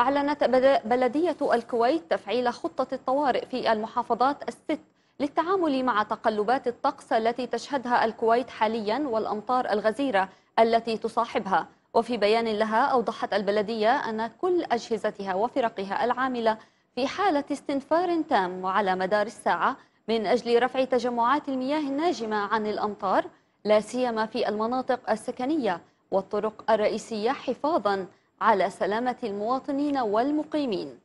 أعلنت بلدية الكويت تفعيل خطة الطوارئ في المحافظات الست للتعامل مع تقلبات الطقس التي تشهدها الكويت حاليا والأمطار الغزيرة التي تصاحبها وفي بيان لها أوضحت البلدية أن كل أجهزتها وفرقها العاملة في حالة استنفار تام وعلى مدار الساعة من أجل رفع تجمعات المياه الناجمة عن الأمطار لا سيما في المناطق السكنية والطرق الرئيسية حفاظاً على سلامة المواطنين والمقيمين